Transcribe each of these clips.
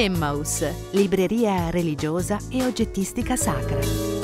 Emmaus, libreria religiosa e oggettistica sacra.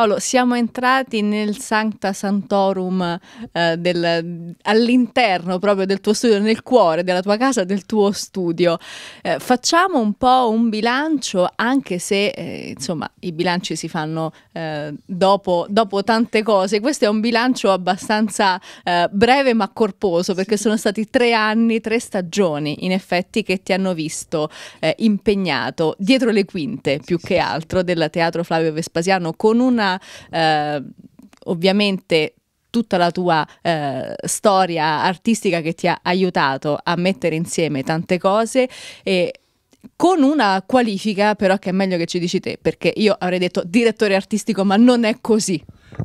Paolo, siamo entrati nel Sancta Santorum eh, del, all'interno proprio del tuo studio, nel cuore della tua casa, del tuo studio. Eh, facciamo un po' un bilancio, anche se eh, insomma i bilanci si fanno eh, dopo, dopo, tante cose. Questo è un bilancio abbastanza eh, breve ma corposo perché sono stati tre anni, tre stagioni in effetti che ti hanno visto eh, impegnato dietro le quinte più che altro del teatro Flavio Vespasiano con una eh, ovviamente tutta la tua eh, storia artistica che ti ha aiutato a mettere insieme tante cose e con una qualifica però che è meglio che ci dici te perché io avrei detto direttore artistico ma non è così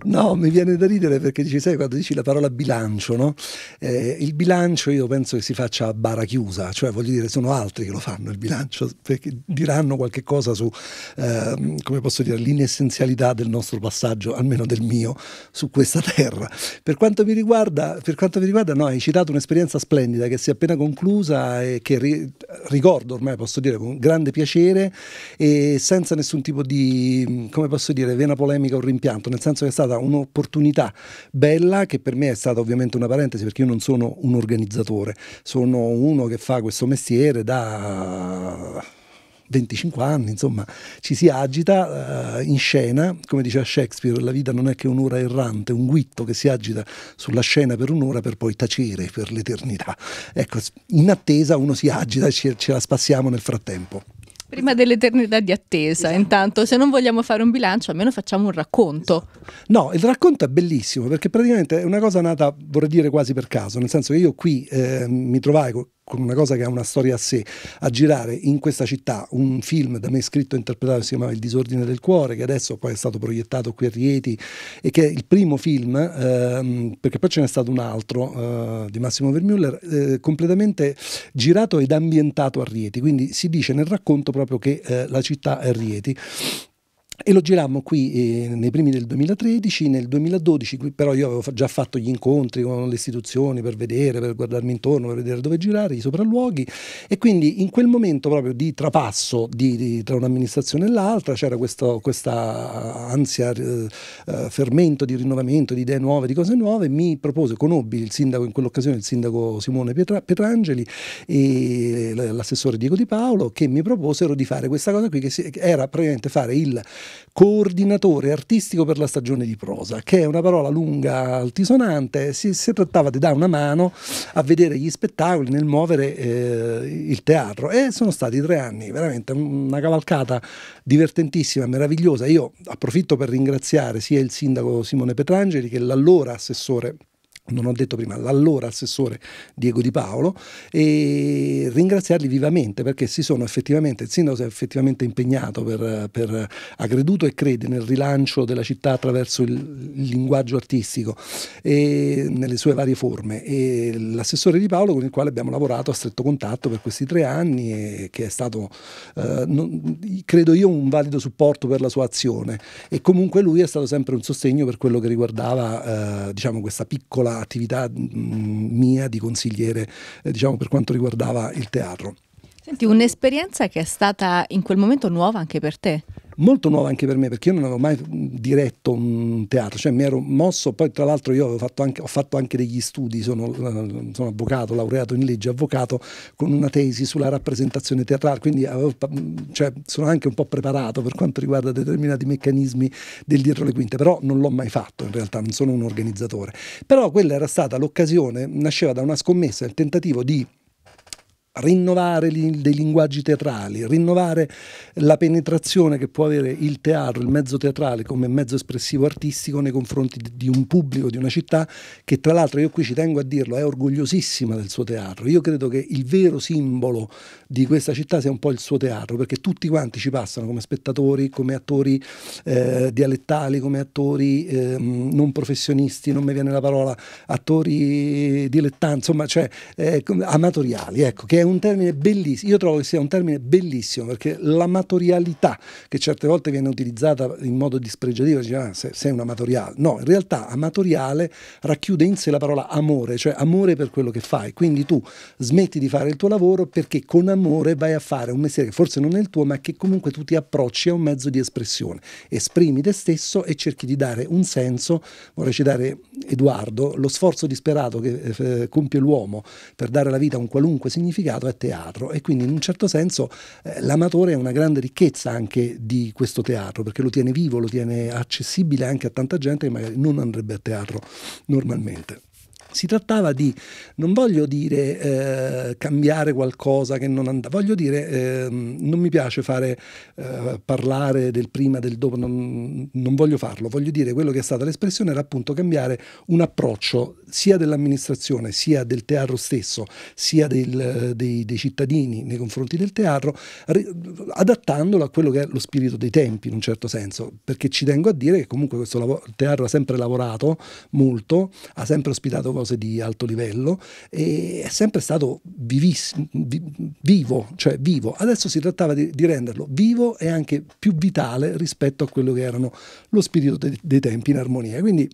No, mi viene da ridere perché dici, sai, quando dici la parola bilancio, no? eh, il bilancio io penso che si faccia a bara chiusa, cioè voglio dire, sono altri che lo fanno il bilancio, perché diranno qualche cosa su, eh, come posso dire, l'inessenzialità del nostro passaggio, almeno del mio, su questa terra. Per quanto mi riguarda, quanto mi riguarda no, hai citato un'esperienza splendida che si è appena conclusa e che ri- ricordo ormai, posso dire, con grande piacere e senza nessun tipo di, come posso dire, vena polemica o rimpianto, nel senso che è stata stata un'opportunità bella che per me è stata ovviamente una parentesi perché io non sono un organizzatore, sono uno che fa questo mestiere da 25 anni, insomma, ci si agita uh, in scena, come diceva Shakespeare, la vita non è che un'ora errante, un guitto che si agita sulla scena per un'ora per poi tacere per l'eternità. Ecco, in attesa uno si agita e ce, ce la spassiamo nel frattempo. Prima dell'eternità di attesa, esatto. intanto, se non vogliamo fare un bilancio, almeno facciamo un racconto. Esatto. No, il racconto è bellissimo perché praticamente è una cosa nata, vorrei dire, quasi per caso, nel senso che io qui eh, mi trovai con una cosa che ha una storia a sé, a girare in questa città un film da me scritto e interpretato che si chiamava Il disordine del cuore, che adesso poi è stato proiettato qui a Rieti e che è il primo film, ehm, perché poi ce n'è stato un altro eh, di Massimo Vermuller, eh, completamente girato ed ambientato a Rieti, quindi si dice nel racconto proprio che eh, la città è Rieti. E lo girammo qui eh, nei primi del 2013, nel 2012 però io avevo già fatto gli incontri con le istituzioni per vedere, per guardarmi intorno, per vedere dove girare, i sopralluoghi e quindi in quel momento proprio di trapasso di, di, tra un'amministrazione e l'altra c'era questo, questa ansia, eh, eh fermento di rinnovamento, di idee nuove, di cose nuove, mi propose, conobbi il sindaco in quell'occasione, il sindaco Simone Pietra- Pietrangeli e l'assessore Diego Di Paolo che mi proposero di fare questa cosa qui che, si, che era praticamente fare il coordinatore artistico per la stagione di prosa, che è una parola lunga, altisonante, si, si trattava di dare una mano a vedere gli spettacoli, nel muovere eh, il teatro e sono stati tre anni, veramente una cavalcata divertentissima, meravigliosa. Io approfitto per ringraziare sia il sindaco Simone Petrangeli che l'allora assessore non ho detto prima, l'allora assessore Diego Di Paolo e ringraziarli vivamente perché si sono effettivamente, il sindaco si è effettivamente impegnato per, per ha creduto e crede nel rilancio della città attraverso il, il linguaggio artistico e nelle sue varie forme e l'assessore Di Paolo con il quale abbiamo lavorato a stretto contatto per questi tre anni e che è stato eh, non, credo io un valido supporto per la sua azione e comunque lui è stato sempre un sostegno per quello che riguardava eh, diciamo questa piccola l'attività mm, mia di consigliere eh, diciamo, per quanto riguardava il teatro. Senti, un'esperienza che è stata in quel momento nuova anche per te? molto nuova anche per me perché io non avevo mai diretto un teatro, cioè mi ero mosso, poi tra l'altro io fatto anche, ho fatto anche degli studi, sono, sono, avvocato, laureato in legge, avvocato con una tesi sulla rappresentazione teatrale, quindi avevo, cioè, sono anche un po' preparato per quanto riguarda determinati meccanismi del dietro le quinte, però non l'ho mai fatto in realtà, non sono un organizzatore. Però quella era stata l'occasione, nasceva da una scommessa, il tentativo di rinnovare dei linguaggi teatrali, rinnovare la penetrazione che può avere il teatro, il mezzo teatrale come mezzo espressivo artistico nei confronti di un pubblico, di una città che tra l'altro io qui ci tengo a dirlo, è orgogliosissima del suo teatro. Io credo che il vero simbolo di questa città sia un po' il suo teatro, perché tutti quanti ci passano come spettatori, come attori eh, dialettali, come attori eh, non professionisti, non mi viene la parola, attori dilettanti, insomma, cioè eh, amatoriali, ecco, che è un termine bellissimo. Io trovo che sia un termine bellissimo perché l'amatorialità, che certe volte viene utilizzata in modo dispregiativo, dice, ah, sei un amatoriale. No, in realtà amatoriale racchiude in sé la parola amore, cioè amore per quello che fai. Quindi tu smetti di fare il tuo lavoro perché con amore amore vai a fare un mestiere che forse non è il tuo, ma che comunque tu ti approcci a un mezzo di espressione. Esprimi te stesso e cerchi di dare un senso. Vorrei citare Edoardo, lo sforzo disperato che eh, compie l'uomo per dare alla vita un qualunque significato è teatro e quindi in un certo senso eh, l'amatore è una grande ricchezza anche di questo teatro perché lo tiene vivo, lo tiene accessibile anche a tanta gente che magari non andrebbe a teatro normalmente. Si trattava di, non voglio dire eh, cambiare qualcosa che non andava, voglio dire, eh, non mi piace fare eh, parlare del prima, del dopo, non, non, voglio farlo, voglio dire quello che è stata l'espressione era appunto cambiare un approccio sia dell'amministrazione, sia del teatro stesso, sia del, dei, dei, cittadini nei confronti del teatro, adattandolo a quello che è lo spirito dei tempi in un certo senso, perché ci tengo a dire che comunque questo teatro ha sempre lavorato molto, ha sempre ospitato cose di alto livello e è sempre stato vivis, vivo, cioè vivo. Adesso si trattava di, di, renderlo vivo e anche più vitale rispetto a quello che erano lo spirito de, dei tempi in armonia. Quindi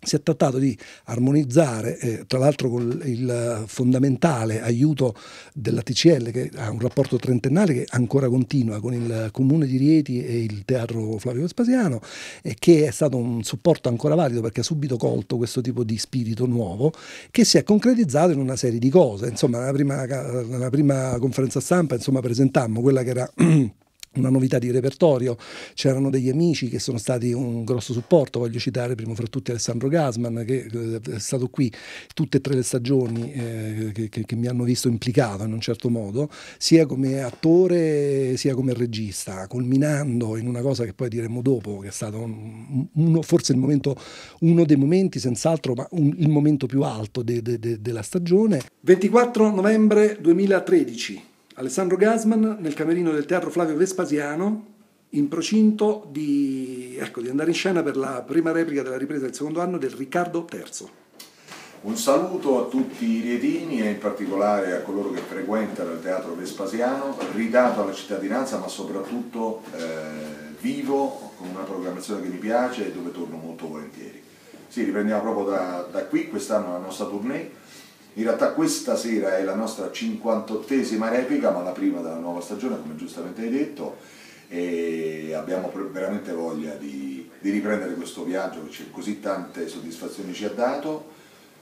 si è trattato di armonizzare, eh, tra l'altro con il fondamentale aiuto della TCL che ha un rapporto trentennale che ancora continua con il Comune di Rieti e il Teatro Flavio Vespasiano e che è stato un supporto ancora valido perché ha subito colto questo tipo di spirito nuovo che si è concretizzato in una serie di cose. Insomma, nella prima, nella prima conferenza stampa insomma, presentammo quella che era... una novità di repertorio, c'erano degli amici che sono stati un grosso supporto, voglio citare prima fra tutti Alessandro Gasman che eh, è stato qui tutte e tre le stagioni eh, che, che, mi hanno visto implicato in un certo modo, sia come attore sia come regista, culminando in una cosa che poi diremo dopo, che è stato un, uno, forse momento, uno dei momenti, senz'altro, ma un, il momento più alto de, de, de, della stagione. 24 novembre 2013. Alessandro Gasman nel camerino del Teatro Flavio Vespasiano in procinto di, ecco, di andare in scena per la prima replica della ripresa del secondo anno del Riccardo III. Un saluto a tutti i riedini e in particolare a coloro che frequentano il Teatro Vespasiano, ridato alla cittadinanza ma soprattutto eh, vivo, con una programmazione che mi piace e dove torno molto volentieri. Sì, riprendiamo proprio da, da qui, quest'anno la nostra tournée in realtà questa sera è la nostra 58esima replica, ma la prima della nuova stagione, come giustamente hai detto, e abbiamo veramente voglia di, di riprendere questo viaggio che così tante soddisfazioni ci ha dato.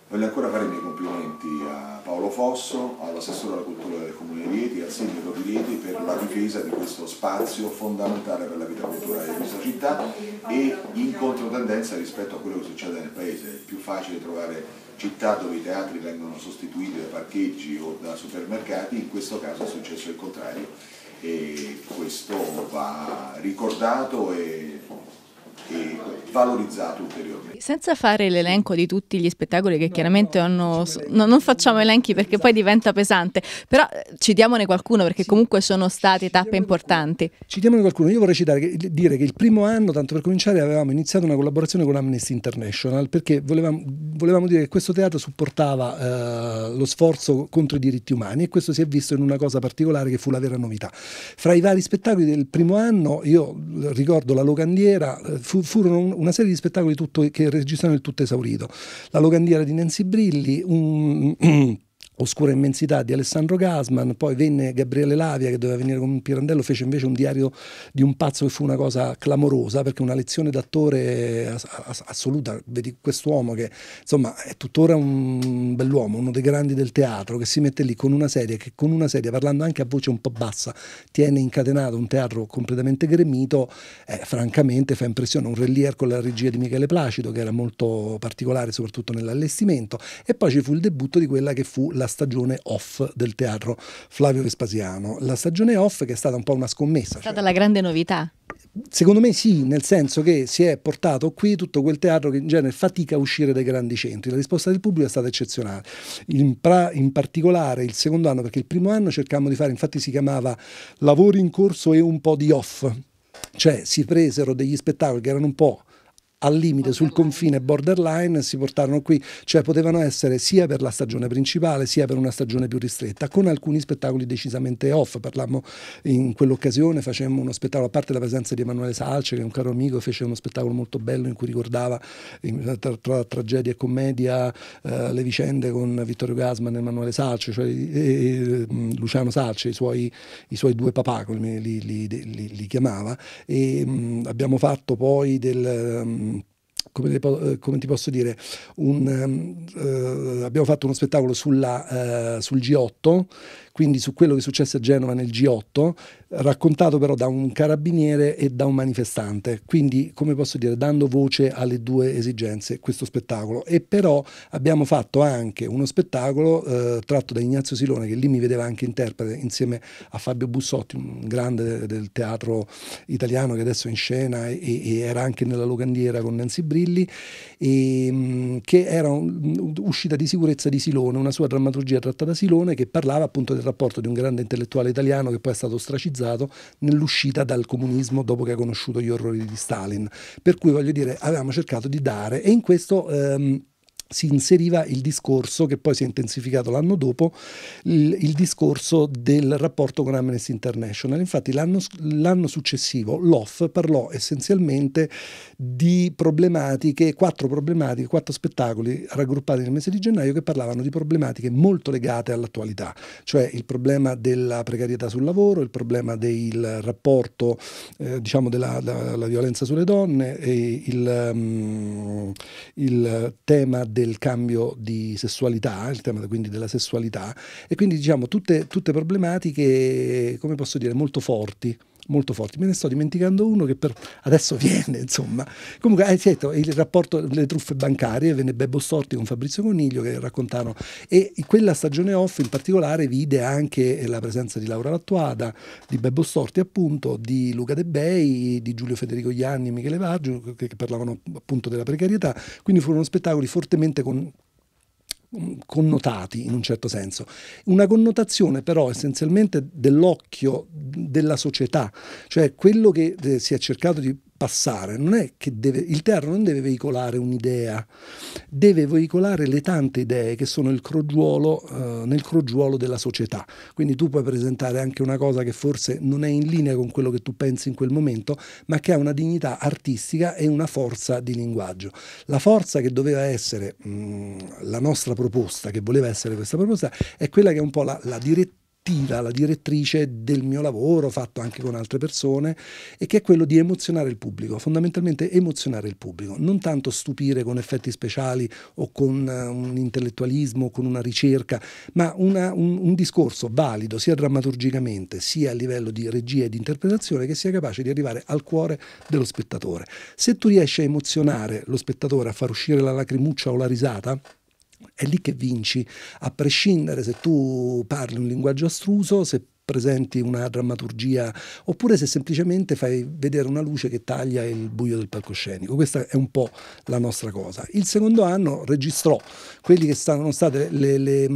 Voglio ancora fare i miei complimenti a Paolo Fosso, all'assessore alla cultura del Comune di Rieti, al sindaco di Rieti per la difesa di questo spazio fondamentale per la vita culturale di questa città e in controtendenza rispetto a quello che succede nel paese. È più facile trovare città dove i teatri vengono sostituiti da parcheggi o da supermercati, in questo caso è successo il contrario e questo va ricordato e valorizzato ulteriormente. Senza fare l'elenco di tutti gli spettacoli che no, chiaramente no, hanno... No, non facciamo elenchi perché poi diventa pesante, però eh, citiamone qualcuno perché sì, comunque sono state tappe importanti. Citiamone qualcuno, io vorrei citare, dire che il primo anno, tanto per cominciare, avevamo iniziato una collaborazione con Amnesty International perché volevamo, volevamo dire che questo teatro supportava eh, lo sforzo contro i diritti umani e questo si è visto in una cosa particolare che fu la vera novità. Fra i vari spettacoli del primo anno, io ricordo la Locandiera, eh, fu fu, furono una serie di spettacoli tutto, che registrarono il tutto esaurito. La Logandiera di Nancy Brilli, un... Oscura immensità di Alessandro Gasman, poi venne Gabriele Lavia che doveva venire con Pirandello, fece invece un diario di un pazzo che fu una cosa clamorosa perché una lezione d'attore assoluta, vedi quest'uomo che insomma è tuttora un bell'uomo, uno dei grandi del teatro che si mette lì con una serie che con una serie parlando anche a voce un po' bassa tiene incatenato un teatro completamente gremito, eh, francamente fa impressione un relier con la regia di Michele Placido che era molto particolare soprattutto nell'allestimento e poi ci fu il debutto di quella che fu la la stagione off del teatro Flavio Vespasiano. La stagione off che è stata un po' una scommessa. È cioè stata cioè. la grande novità. Secondo me sì, nel senso che si è portato qui tutto quel teatro che in genere fatica a uscire dai grandi centri. La risposta del pubblico è stata eccezionale. In, pra, in particolare il secondo anno, perché il primo anno cercammo di fare, infatti si chiamava Lavori in corso e un po' di off. Cioè si presero degli spettacoli che erano un po' al limite, sul confine borderline, si portarono qui, cioè potevano essere sia per la stagione principale sia per una stagione più ristretta, con alcuni spettacoli decisamente off. Parlammo in quell'occasione, facemmo uno spettacolo, a parte la presenza di Emanuele Salce, che è un caro amico, fece uno spettacolo molto bello in cui ricordava tra, tra tragedia e commedia eh, le vicende con Vittorio Gasman e Emanuele Salce, cioè e, e, mm, Luciano Salce, i suoi, i suoi, due papà, come li, li, li, li chiamava. E, mh, mm, abbiamo fatto poi del mm, come, po- eh, come ti posso dire, un, um, uh, abbiamo fatto uno spettacolo sulla, uh, sul G8 quindi su quello che è successo a Genova nel G8, raccontato però da un carabiniere e da un manifestante, quindi come posso dire, dando voce alle due esigenze questo spettacolo. E però abbiamo fatto anche uno spettacolo eh, tratto da Ignazio Silone, che lì mi vedeva anche interprete, insieme a Fabio Bussotti, un grande del teatro italiano che adesso è in scena e, e era anche nella Locandiera con Nancy Brilli, e, mh, mm, che era un, uscita di sicurezza di Silone, una sua drammaturgia trattata da Silone che parlava appunto del rapporto di un grande intellettuale italiano che poi è stato ostracizzato nell'uscita dal comunismo dopo che ha conosciuto gli orrori di Stalin. Per cui voglio dire, avevamo cercato di dare e in questo... Ehm, si inseriva il discorso, che poi si è intensificato l'anno dopo, il, il discorso del rapporto con Amnesty International. Infatti l'anno, l'anno successivo l'OFF parlò essenzialmente di problematiche, quattro problematiche, quattro spettacoli raggruppati nel mese di gennaio che parlavano di problematiche molto legate all'attualità, cioè il problema della precarietà sul lavoro, il problema del rapporto eh, diciamo della, della, della, violenza sulle donne, il, um, il tema del cambio di sessualità, il tema quindi della sessualità e quindi diciamo tutte, tutte problematiche, come posso dire, molto forti molto forti. Me ne sto dimenticando uno che per adesso viene, insomma. Comunque, hai detto il rapporto delle truffe bancarie, venne Bebo Storti con Fabrizio Coniglio che raccontarono. E in quella stagione off in particolare vide anche la presenza di Laura Lattuada, di Bebo Storti appunto, di Luca De Bei, di Giulio Federico Ianni, e Michele Vargio, che, che parlavano appunto della precarietà. Quindi furono spettacoli fortemente con, connotati in un certo senso. Una connotazione però essenzialmente dell'occhio della società, cioè quello che eh, si è cercato di passare, non è che deve, il teatro non deve veicolare un'idea, deve veicolare le tante idee che sono crogiuolo, eh, nel crogiuolo della società. Quindi tu puoi presentare anche una cosa che forse non è in linea con quello che tu pensi in quel momento, ma che ha una dignità artistica e una forza di linguaggio. La forza che doveva essere mh, mm, la nostra proposta, che voleva essere questa proposta, è quella che è un po' la, la direttiva attiva, la direttrice del mio lavoro, fatto anche con altre persone, e che è quello di emozionare il pubblico, fondamentalmente emozionare il pubblico, non tanto stupire con effetti speciali o con eh, un intellettualismo, con una ricerca, ma una, un, un discorso valido sia drammaturgicamente sia a livello di regia e di interpretazione che sia capace di arrivare al cuore dello spettatore. Se tu riesci a emozionare lo spettatore, a far uscire la lacrimuccia o la risata, è lì che vinci, a prescindere se tu parli un linguaggio astruso, se presenti una drammaturgia, oppure se semplicemente fai vedere una luce che taglia il buio del palcoscenico. Questa è un po' la nostra cosa. Il secondo anno registrò quelli che sono state le, le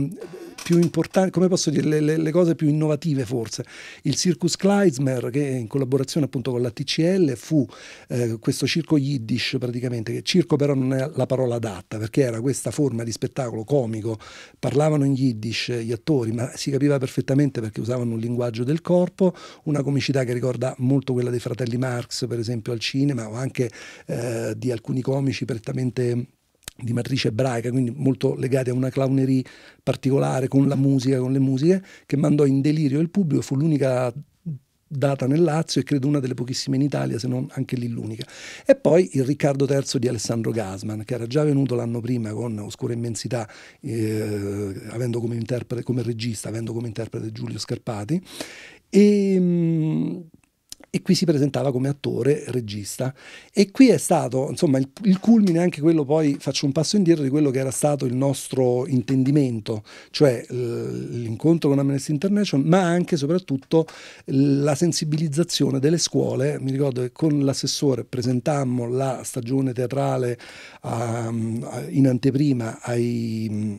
più importanti, come posso dire, le, le, le, cose più innovative forse. Il Circus Kleismer, che in collaborazione appunto con la TCL fu eh, questo circo yiddish praticamente, che circo però non è la parola adatta, perché era questa forma di spettacolo comico, parlavano in yiddish gli attori, ma si capiva perfettamente perché usavano linguaggio del corpo, una comicità che ricorda molto quella dei fratelli Marx, per esempio al cinema, o anche eh, di alcuni comici prettamente di matrice ebraica, quindi molto legati a una clownerie particolare con la musica, con le musiche, che mandò in delirio il pubblico, fu l'unica data nel Lazio e credo una delle pochissime in Italia, se non anche lì l'unica. E poi il Riccardo III di Alessandro Gasman, che era già venuto l'anno prima con Oscura Immensità, eh, avendo come, come, regista, avendo come interprete Giulio Scarpati. E, mh, mm, e qui si presentava come attore, regista e qui è stato insomma il, il culmine anche quello poi faccio un passo indietro di quello che era stato il nostro intendimento, cioè l'incontro con Amnesty International ma anche e soprattutto la sensibilizzazione delle scuole, mi ricordo che con l'assessore presentammo la stagione teatrale um, in anteprima ai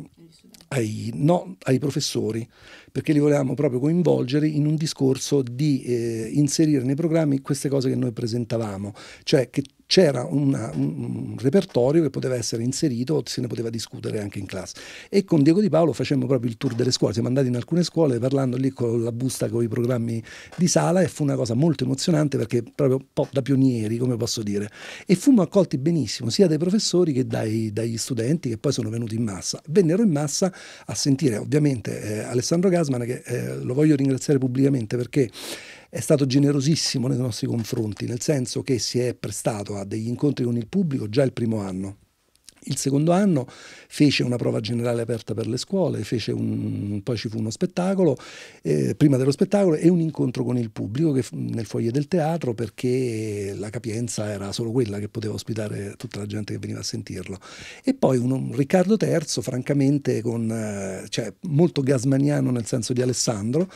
ai, no, ai professori, perché li volevamo proprio coinvolgere in un discorso di eh, inserire nei programmi queste cose che noi presentavamo, cioè che c'era una, un, un, repertorio che poteva essere inserito, se ne poteva discutere anche in classe. E con Diego Di Paolo facemmo proprio il tour delle scuole, siamo andati in alcune scuole parlando lì con la busta con i programmi di sala e fu una cosa molto emozionante perché proprio po' da pionieri, come posso dire. E fummo accolti benissimo sia dai professori che dai, dagli studenti che poi sono venuti in massa. Vennero in massa a sentire ovviamente eh, Alessandro Gasman che eh, lo voglio ringraziare pubblicamente perché è stato generosissimo nei nostri confronti, nel senso che si è prestato a degli incontri con il pubblico già il primo anno. Il secondo anno fece una prova generale aperta per le scuole, un, poi ci fu uno spettacolo, eh, prima dello spettacolo e un incontro con il pubblico che, nel foyer del teatro perché la capienza era solo quella che poteva ospitare tutta la gente che veniva a sentirlo. E poi un, Riccardo III, francamente, con, eh, cioè, molto gasmaniano nel senso di Alessandro,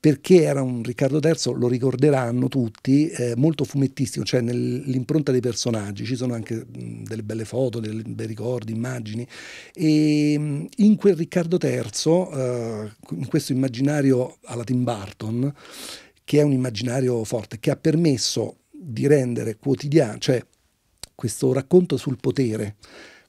perché era un Riccardo III, lo ricorderanno tutti, eh, molto fumettistico, cioè nell'impronta dei personaggi, ci sono anche mh, delle belle foto, dei bei ricordi, immagini, e ehm, mh, in quel Riccardo III, eh, in questo immaginario alla Tim Burton, che è un immaginario forte, che ha permesso di rendere quotidiano, cioè questo racconto sul potere,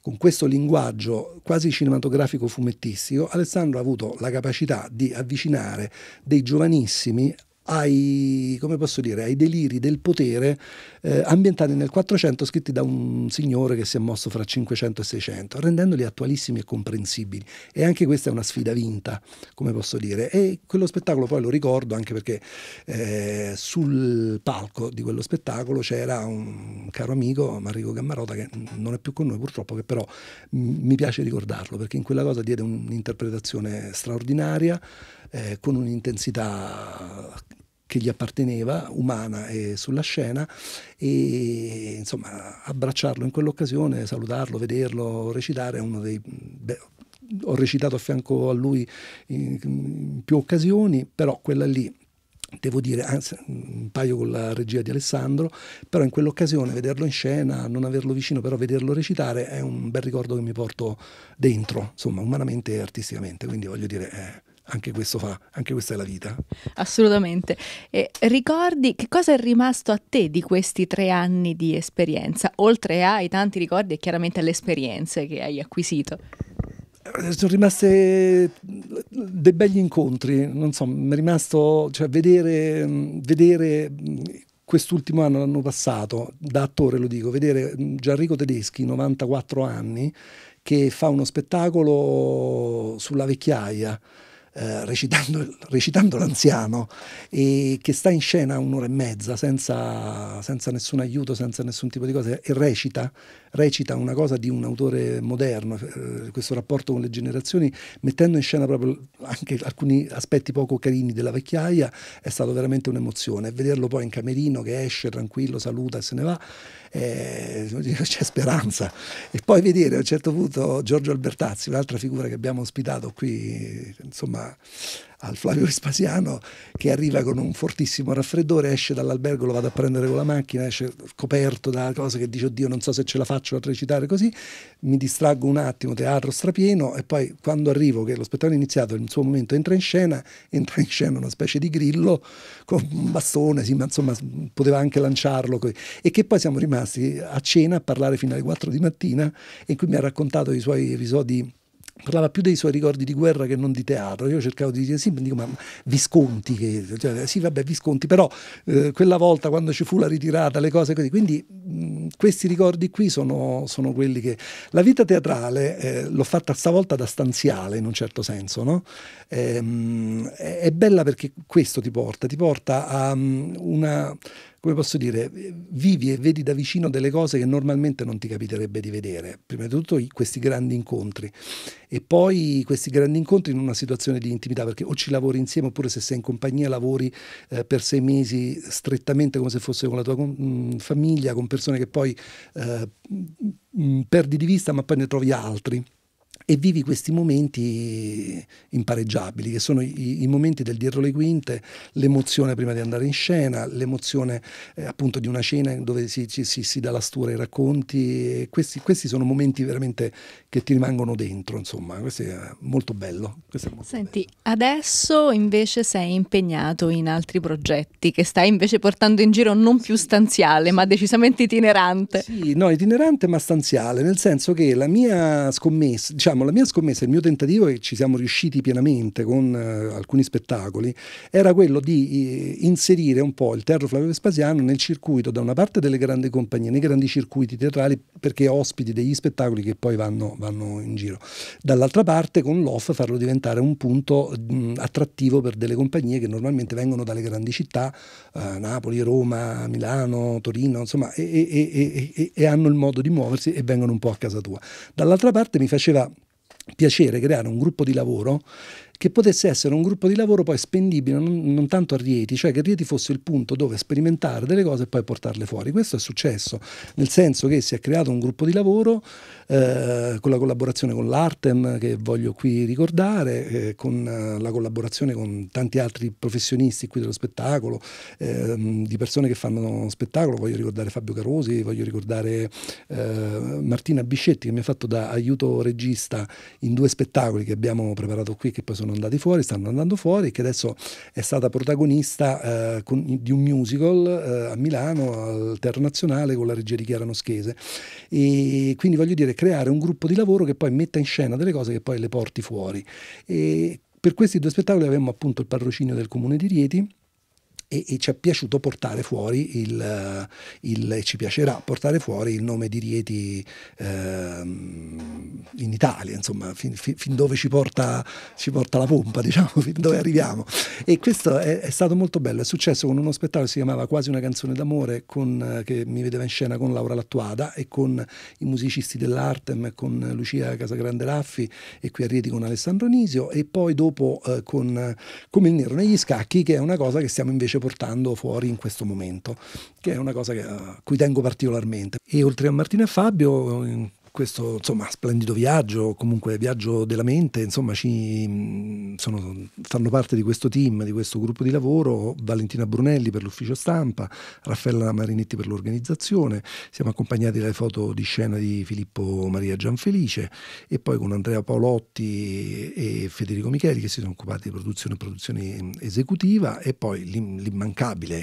con questo linguaggio quasi cinematografico fumettistico, Alessandro ha avuto la capacità di avvicinare dei giovanissimi ai, come posso dire, ai deliri del potere eh, ambientati nel 400 scritti da un signore che si è mosso fra 500 e 600, rendendoli attualissimi e comprensibili. E anche questa è una sfida vinta, come posso dire. E quello spettacolo poi lo ricordo anche perché eh, sul palco di quello spettacolo c'era un caro amico, Marico Gammarota, che non è più con noi purtroppo, che però mi piace ricordarlo perché in quella cosa diede un'interpretazione straordinaria eh, con un'intensità che gli apparteneva, umana e sulla scena, e insomma abbracciarlo in quell'occasione, salutarlo, vederlo, recitare uno dei... Beh, ho recitato a fianco a lui in, in più occasioni, però quella lì devo dire, anzi, un paio con la regia di Alessandro, però in quell'occasione vederlo in scena, non averlo vicino, però vederlo recitare è un bel ricordo che mi porto dentro, insomma, umanamente e artisticamente, quindi voglio dire... Eh, anche questo fa, anche questa è la vita. Assolutamente. Eh, ricordi, che cosa è rimasto a te di questi tre anni di esperienza, oltre ai tanti ricordi e chiaramente alle esperienze che hai acquisito? Eh, sono rimaste eh, dei begli incontri, non so, mi è rimasto, cioè, vedere, mm, vedere mm, quest'ultimo anno, l'anno passato, da attore lo dico, vedere mm, Gianrico Tedeschi, 94 anni, che fa uno spettacolo sulla vecchiaia, eh, recitando, recitando, l'anziano e che sta in scena un'ora e mezza senza, senza nessun aiuto, senza nessun tipo di cosa e recita recita una cosa di un autore moderno, eh, questo rapporto con le generazioni, mettendo in scena proprio anche alcuni aspetti poco carini della vecchiaia, è stato veramente un'emozione. Vederlo poi in camerino che esce tranquillo, saluta e se ne va, eh, c'è speranza. E poi vedere a un certo punto Giorgio Albertazzi, un'altra figura che abbiamo ospitato qui, insomma al Flavio Vespasiano che arriva con un fortissimo raffreddore, esce dall'albergo, lo vado a prendere con la macchina, esce coperto da cose che dice oddio non so se ce la faccio a recitare così, mi distraggo un attimo, teatro strapieno e poi quando arrivo che lo spettacolo è iniziato, il suo momento entra in scena, entra in scena una specie di grillo con un bastone, sì, ma insomma poteva anche lanciarlo così. e che poi siamo rimasti a cena a parlare fino alle 4 di mattina e qui mi ha raccontato i suoi episodi parlava più dei suoi ricordi di guerra che non di teatro. Io cercavo di dire, sì, ma, dico, ma Visconti, che, cioè, sì vabbè Visconti, però eh, quella volta quando ci fu la ritirata, le cose così. Quindi mh, mm, questi ricordi qui sono, sono, quelli che... La vita teatrale eh, l'ho fatta stavolta da stanziale in un certo senso, no? E, ehm, mh, è bella perché questo ti porta, ti porta a mh, mm, una come posso dire, vivi e vedi da vicino delle cose che normalmente non ti capiterebbe di vedere. Prima di tutto questi grandi incontri e poi questi grandi incontri in una situazione di intimità, perché o ci lavori insieme oppure se sei in compagnia lavori eh, per sei mesi strettamente come se fosse con la tua mh, mm, famiglia, con persone che poi eh, mh, mm, perdi di vista ma poi ne trovi altri e vivi questi momenti impareggiabili, che sono i, i momenti del dietro le quinte, l'emozione prima di andare in scena, l'emozione eh, appunto di una cena dove si, ci, si, si dà la stura ai racconti, questi, questi, sono momenti veramente che ti rimangono dentro, insomma, questo è molto bello. È molto Senti, bello. adesso invece sei impegnato in altri progetti che stai invece portando in giro non più stanziale, ma decisamente itinerante. Sì, no, itinerante ma stanziale, nel senso che la mia scommessa, diciamo, diciamo, la mia scommessa, il mio tentativo, e ci siamo riusciti pienamente con eh, alcuni spettacoli, era quello di eh, inserire un po' il Teatro Flavio Vespasiano nel circuito, da una parte delle grandi compagnie, nei grandi circuiti teatrali, perché ospiti degli spettacoli che poi vanno, vanno in giro. Dall'altra parte, con l'OFF, farlo diventare un punto mh, attrattivo per delle compagnie che normalmente vengono dalle grandi città, eh, Napoli, Roma, Milano, Torino, insomma, e, e, e, e hanno il modo di muoversi e vengono un po' a casa tua. Dall'altra parte mi faceva piacere creare un gruppo di lavoro che potesse essere un gruppo di lavoro poi spendibile non, non, tanto a Rieti, cioè che Rieti fosse il punto dove sperimentare delle cose e poi portarle fuori. Questo è successo, nel senso che si è creato un gruppo di lavoro eh, con la collaborazione con l'Artem che voglio qui ricordare, eh, con eh, la collaborazione con tanti altri professionisti qui dello spettacolo, ehm, di persone che fanno spettacolo, voglio ricordare Fabio Carosi, voglio ricordare eh, Martina Biscetti che mi ha fatto da aiuto regista in due spettacoli che abbiamo preparato qui che poi sono andati fuori, stanno andando fuori e che adesso è stata protagonista con, di un musical a Milano al Teatro Nazionale con la regia di Chiara Noschese e quindi voglio dire creare un gruppo di lavoro che poi metta in scena delle cose che poi le porti fuori. E per questi due spettacoli avevamo appunto il patrocinio del comune di Rieti e, e ci è piaciuto portare fuori il, il, ci piacerà portare fuori il nome di Rieti ehm, in Italia, insomma, fin, fin dove ci porta, ci porta, la pompa, diciamo, fin dove arriviamo. E questo è, è, stato molto bello, è successo con uno spettacolo che si chiamava Quasi una canzone d'amore, con, che mi vedeva in scena con Laura Lattuada e con i musicisti dell'Artem, con Lucia Casagrande Raffi e qui a Rieti con Alessandro Nisio e poi dopo eh, con Come il Nero negli scacchi, che è una cosa che stiamo invece portando fuori in questo momento, che è una cosa che, eh, a cui tengo particolarmente. E oltre a Martina e Fabio, questo insomma, splendido viaggio, comunque viaggio della mente, insomma ci, mm, sono, fanno parte di questo team, di questo gruppo di lavoro, Valentina Brunelli per l'ufficio stampa, Raffaella Marinetti per l'organizzazione, siamo accompagnati dalle foto di scena di Filippo Maria Gianfelice e poi con Andrea Paolotti e Federico Micheli che si sono occupati di produzione e produzione esecutiva e poi l'immancabile,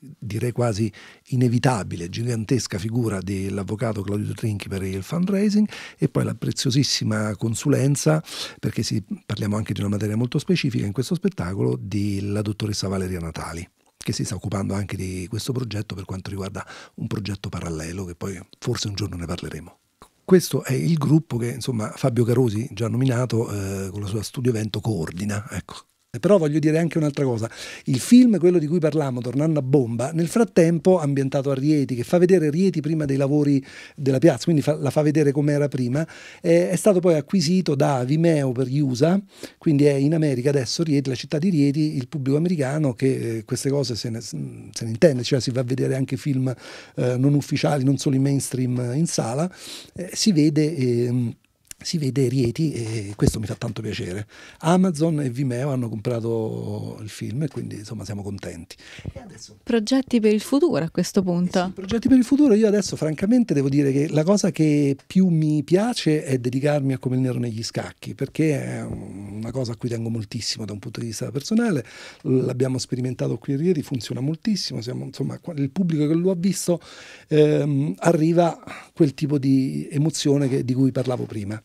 direi quasi inevitabile, gigantesca figura dell'avvocato Claudio Trinchi per il Fan fundraising e poi la preziosissima consulenza, perché sì, parliamo anche di una materia molto specifica in questo spettacolo, della dottoressa Valeria Natali che si sta occupando anche di questo progetto per quanto riguarda un progetto parallelo che poi forse un giorno ne parleremo. Questo è il gruppo che insomma, Fabio Carosi, già nominato, eh, con la sua studio evento coordina. Ecco. Però voglio dire anche un'altra cosa. Il film, quello di cui parliamo, tornando a Bomba, nel frattempo ambientato a Rieti, che fa vedere Rieti prima dei lavori della piazza, quindi fa, la fa vedere come era prima, eh, è stato poi acquisito da Vimeo per gli USA, quindi è in America adesso Rieti, la città di Rieti, il pubblico americano che eh, queste cose se ne, se ne, intende, cioè si va a vedere anche film eh, non ufficiali, non solo in mainstream eh, in sala, eh, si vede ehm, si vede Rieti e questo mi fa tanto piacere. Amazon e Vimeo hanno comprato il film e quindi insomma siamo contenti. Adesso... Progetti per il futuro a questo punto? Eh sì, progetti per il futuro, io adesso francamente devo dire che la cosa che più mi piace è dedicarmi a come il nero negli scacchi perché è una cosa a cui tengo moltissimo da un punto di vista personale, l'abbiamo sperimentato qui a Rieti, funziona moltissimo, siamo, insomma il pubblico che lo ha visto ehm, arriva quel tipo di emozione che, di cui parlavo prima.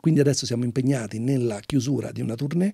Quindi adesso siamo impegnati nella chiusura di una tournée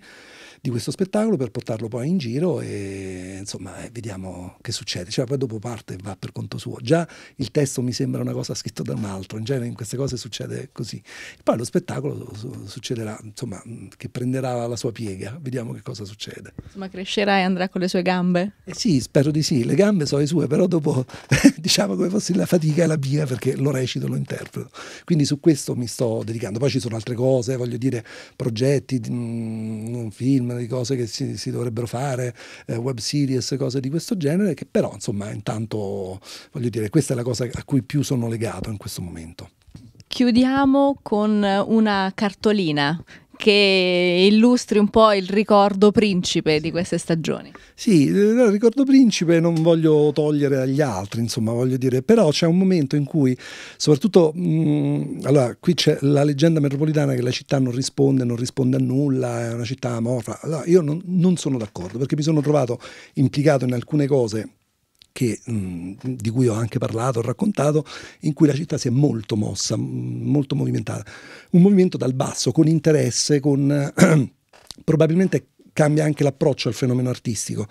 di questo spettacolo per portarlo poi in giro e insomma eh, vediamo che succede. Cioè, poi dopo parte e va per conto suo. Già il testo mi sembra una cosa scritta da un altro, in genere in queste cose succede così. Poi lo spettacolo su- succederà, insomma, mm, che prenderà la sua piega, vediamo che cosa succede. Insomma, crescerà e andrà con le sue gambe? Eh sì, spero di sì, le gambe sono le sue, però dopo diciamo come fosse la fatica e la birra perché lo recito, lo interpreto. Quindi su questo mi sto dedicando. Poi ci sono altre cose, voglio dire, progetti, mm, un film di cose che si, si dovrebbero fare, eh, web series, cose di questo genere, che però insomma intanto voglio dire questa è la cosa a cui più sono legato in questo momento. Chiudiamo con una cartolina che illustri un po' il ricordo principe di queste stagioni. Sì, il ricordo principe non voglio togliere agli altri, insomma, voglio dire, però c'è un momento in cui, soprattutto, mh, mm, allora, qui c'è la leggenda metropolitana che la città non risponde, non risponde a nulla, è una città amorfa. Allora, io non, non sono d'accordo perché mi sono trovato implicato in alcune cose che, mm, di cui ho anche parlato, ho raccontato, in cui la città si è molto mossa, mm, molto movimentata. Un movimento dal basso, con interesse, con... probabilmente cambia anche l'approccio al fenomeno artistico,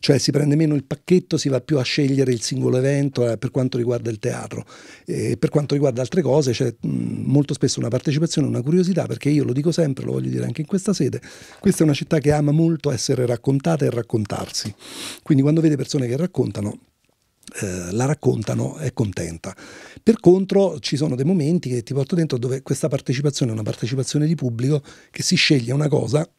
cioè si prende meno il pacchetto, si va più a scegliere il singolo evento eh, per quanto riguarda il teatro. E per quanto riguarda altre cose c'è mm, molto spesso una partecipazione, una curiosità, perché io lo dico sempre, lo voglio dire anche in questa sede, questa è una città che ama molto essere raccontata e raccontarsi. Quindi quando vede persone che raccontano eh, la raccontano è contenta. Per contro ci sono dei momenti che ti porto dentro dove questa partecipazione è una partecipazione di pubblico che si sceglie una cosa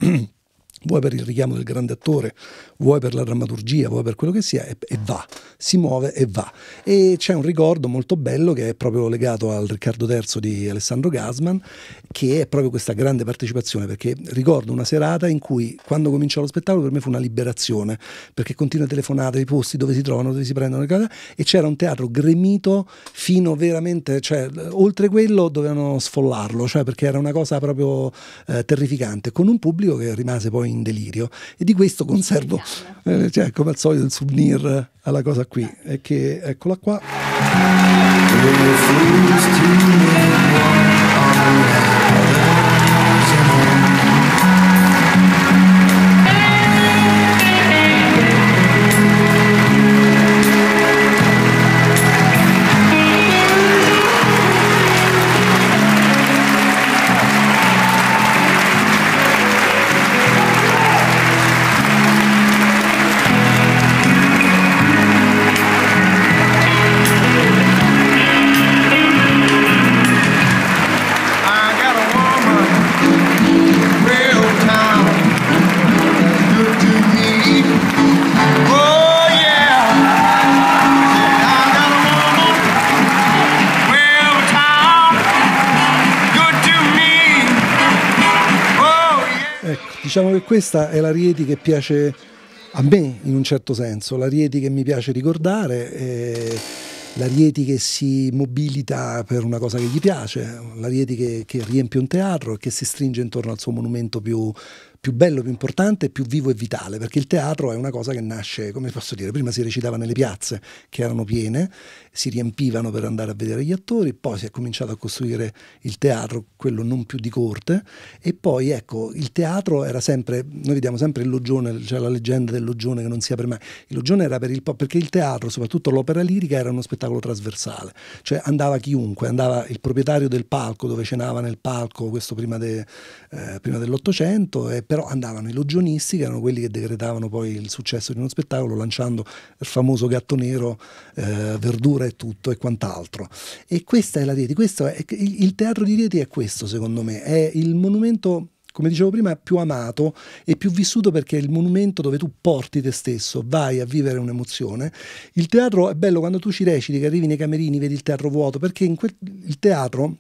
vuoi per il richiamo del grande attore, vuoi per la drammaturgia, vuoi per quello che sia, e, e, va, si muove e va. E c'è un ricordo molto bello che è proprio legato al Riccardo III di Alessandro Gasman, che è proprio questa grande partecipazione, perché ricordo una serata in cui quando cominciò lo spettacolo per me fu una liberazione, perché continua a telefonare i posti dove si trovano, dove si prendono, e c'era un teatro gremito fino veramente, cioè oltre quello dovevano sfollarlo, cioè perché era una cosa proprio eh, terrificante, con un pubblico che rimase poi in delirio. E di questo conservo, eh, cioè, come al solito, il souvenir alla cosa qui, eh, che eccola qua. Diciamo che questa è la Rieti che piace a me in un certo senso, la Rieti che mi piace ricordare. Eh, Rieti che si mobilita per una cosa che gli piace, l'Arieti che, che riempie un teatro e che si stringe intorno al suo monumento più, più bello, più importante, più vivo e vitale, perché il teatro è una cosa che nasce, come posso dire, prima si recitava nelle piazze che erano piene si riempivano per andare a vedere gli attori, poi si è cominciato a costruire il teatro, quello non più di corte, e poi ecco, il teatro era sempre, noi vediamo sempre il logione, cioè la leggenda del logione che non si apre mai, il logione era per il po', perché il teatro, soprattutto l'opera lirica, era uno spettacolo trasversale, cioè andava chiunque, andava il proprietario del palco dove cenava nel palco, questo prima, de, eh, prima dell'Ottocento, e però andavano i logionisti che erano quelli che decretavano poi il successo di uno spettacolo lanciando il famoso gatto nero, eh, verdure è tutto e quant'altro. E questa è la Rieti, questo è, il teatro di Rieti è questo secondo me, è il monumento come dicevo prima, più amato e più vissuto perché è il monumento dove tu porti te stesso, vai a vivere un'emozione. Il teatro è bello quando tu ci reciti, che arrivi nei camerini, vedi il teatro vuoto, perché quel, il teatro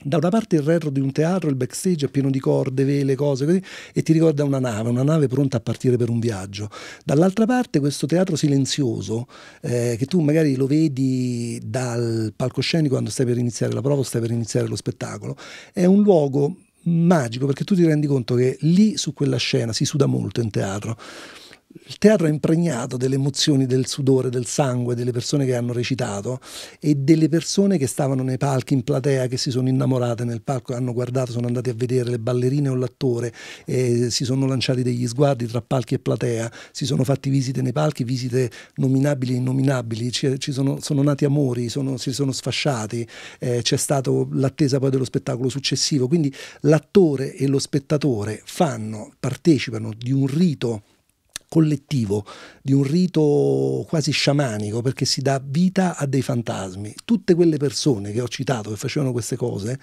da una parte il retro di un teatro, il backstage è pieno di corde, vele, cose così, e ti ricorda una nave, una nave pronta a partire per un viaggio. Dall'altra parte questo teatro silenzioso, eh, che tu magari lo vedi dal palcoscenico quando stai per iniziare la prova o stai per iniziare lo spettacolo, è un luogo magico perché tu ti rendi conto che lì su quella scena si suda molto in teatro il teatro è impregnato delle emozioni del sudore, del sangue, delle persone che hanno recitato e delle persone che stavano nei palchi in platea, che si sono innamorate nel palco, hanno guardato, sono andati a vedere le ballerine o l'attore, eh, si sono lanciati degli sguardi tra palchi e platea, si sono fatti visite nei palchi, visite nominabili e innominabili, ci, ci sono, sono, nati amori, sono, si sono sfasciati, eh, c'è stata l'attesa poi dello spettacolo successivo, quindi l'attore e lo spettatore fanno, partecipano di un rito collettivo, di un rito quasi sciamanico perché si dà vita a dei fantasmi. Tutte quelle persone che ho citato che facevano queste cose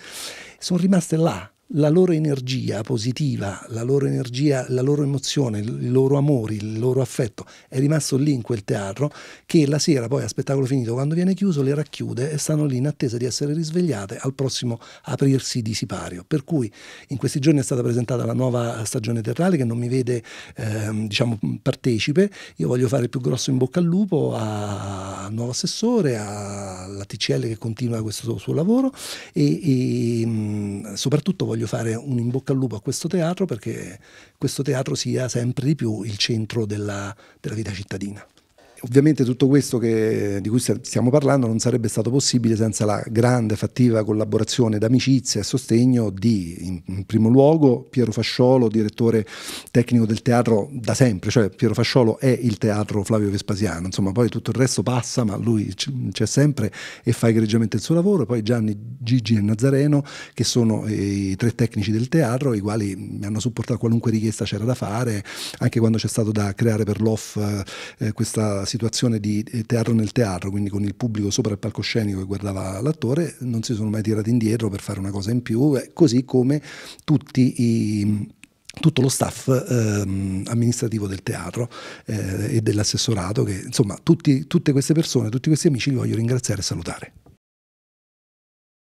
sono rimaste là la loro energia positiva, la loro energia, la loro emozione, i loro amori, il loro affetto è rimasto lì in quel teatro che la sera poi a spettacolo finito quando viene chiuso le racchiude e stanno lì in attesa di essere risvegliate al prossimo aprirsi di sipario. Per cui in questi giorni è stata presentata la nuova stagione teatrale che non mi vede ehm, diciamo partecipe, io voglio fare il più grosso in bocca al lupo al nuovo assessore, alla TCL che continua questo suo lavoro e, e soprattutto voglio voglio fare un in bocca al lupo a questo teatro perché questo teatro sia sempre di più il centro della, della vita cittadina. Ovviamente tutto questo che, di cui stiamo parlando non sarebbe stato possibile senza la grande fattiva collaborazione d'amicizia e sostegno di, in primo luogo, Piero Fasciolo, direttore tecnico del teatro da sempre, cioè Piero Fasciolo è il teatro Flavio Vespasiano, insomma poi tutto il resto passa, ma lui c'è sempre e fa egregiamente il suo lavoro, poi Gianni, Gigi e Nazareno, che sono eh, i tre tecnici del teatro, i quali mi hanno supportato qualunque richiesta c'era da fare, anche quando c'è stato da creare per l'off eh, questa situazione situazione di eh, teatro nel teatro, quindi con il pubblico sopra il palcoscenico che guardava l'attore, non si sono mai tirati indietro per fare una cosa in più, eh, così come tutti i tutto lo staff ehm, amministrativo del teatro eh, e dell'assessorato, che insomma tutti, tutte queste persone, tutti questi amici li voglio ringraziare e salutare.